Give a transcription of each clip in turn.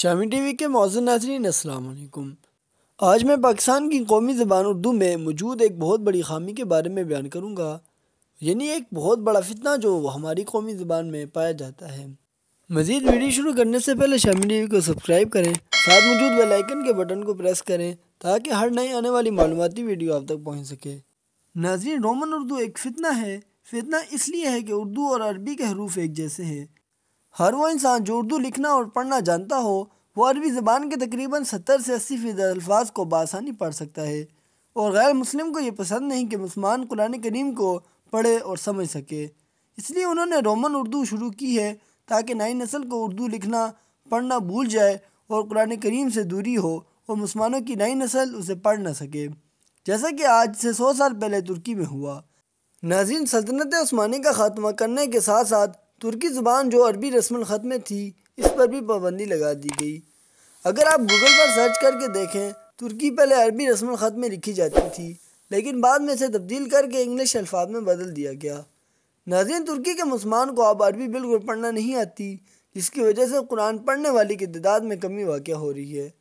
Shami T we के मौजूद नाजरीन असलकुम आज मैं पाकिस्तान की कौमी ज़बान उर्दू में मौजूद एक बहुत बड़ी खामी के बारे में बयान करूँगा यानी एक बहुत बड़ा फितना जो हमारी कौमी ज़बान में पाया जाता है मज़ीद वीडियो शुरू करने से पहले शामी टी वी को सब्सक्राइब करें साथ मौजूद बेलाइकन के बटन को प्रेस करें ताकि हर नई आने वाली मालूमती वीडियो आप तक पहुँच सके नाजरीन रोमन उर्दू एक फितना है फितना इसलिए है कि उर्दू और अरबी के हरूफ एक जैसे हैं हर वो इंसान जो उर्दू लिखना और पढ़ना जानता हो वो अरबी ज़बान के तकरीबन सत्तर से अस्सी फ़ीसद अल्फाज को बासानी पढ़ सकता है और गैर मुस्लिम को ये पसंद नहीं कि मुसलमान कुरान करीम को पढ़े और समझ सके इसलिए उन्होंने रोमन उर्दू शुरू की है ताकि नई नस्ल को उर्दू लिखना पढ़ना भूल जाए और कुरान करीम से दूरी हो और मुसलमानों की नई नस्ल उसे पढ़ ना सके जैसा कि आज से सौ साल पहले तुर्की में हुआ नाजिन सल्तनत ओस्मानी का ख़ात्मा करने के साथ साथ तुर्की ज़ुबान जो अरबी रस्म ख़त में थी इस पर भी पाबंदी लगा दी गई अगर आप गूगल पर सर्च करके देखें तुर्की पहले अरबी रस्म ख़त में लिखी जाती थी लेकिन बाद में इसे तब्दील करके इंग्लिश अल्फाज में बदल दिया गया नाजिन तुर्की के मुसलमान को अब अरबी बिल्कुल पढ़ना नहीं आती जिसकी वजह से कुरान पढ़ने वाली की तदाद में कमी वाक़ हो रही है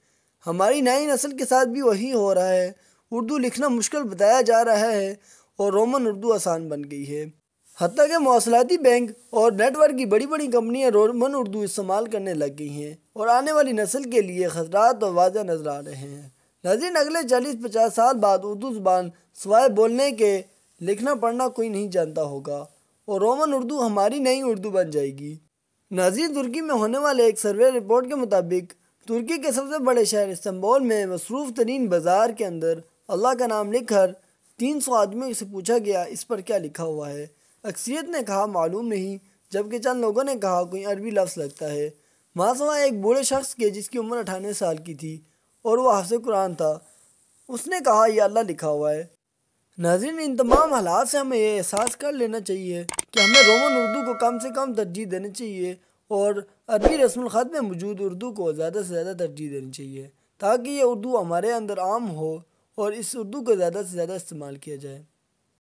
हमारी नई नस्ल के साथ भी वही हो रहा है उर्दू लिखना मुश्किल बताया जा रहा है और रोमन उर्दू आसान बन गई है हती के मौसलाती बैंक और नेटवर्क की बड़ी बड़ी कंपनियाँ रोमन उर्दू इस्तेमाल करने लग गई हैं और आने वाली नस्ल के लिए खतरा और वाजा नज़र आ रहे हैं नाजिन अगले चालीस पचास साल बाद उर्दू जबान सवाए बोलने के लिखना पढ़ना कोई नहीं जानता होगा और रोमन उर्दू हमारी नई उर्दू बन जाएगी नजर तुर्की में होने वाले एक सर्वे रिपोर्ट के मुताबिक तुर्की के सबसे बड़े शहर इस्तंबोल में मसरूफ़ तरीन बाज़ार के अंदर अल्लाह का नाम लिखकर 300 तीन सौ आदमियों से पूछा गया इस पर क्या लिखा हुआ है अक्सरियत ने कहा मालूम नहीं जबकि चंद लोगों ने कहा कोई अरबी लफ्ज़ लगता है मासवा एक बूढ़े शख्स के जिसकी उम्र अठानवे साल की थी और वह हाफ कुरान था उसने कहा यह अल्लाह लिखा हुआ है नाजिन इन तमाम हालात से हमें यह एहसास कर लेना चाहिए कि हमें रोमन उर्दू को कम से कम तरजीह देनी चाहिए और अरबी ख़त में मौजूद उर्दू को ज़्यादा से ज़्यादा तरजीह देनी चाहिए ताकि ये उर्दू हमारे अंदर आम हो और इस उर्दू को ज़्यादा से ज़्यादा इस्तेमाल किया जाए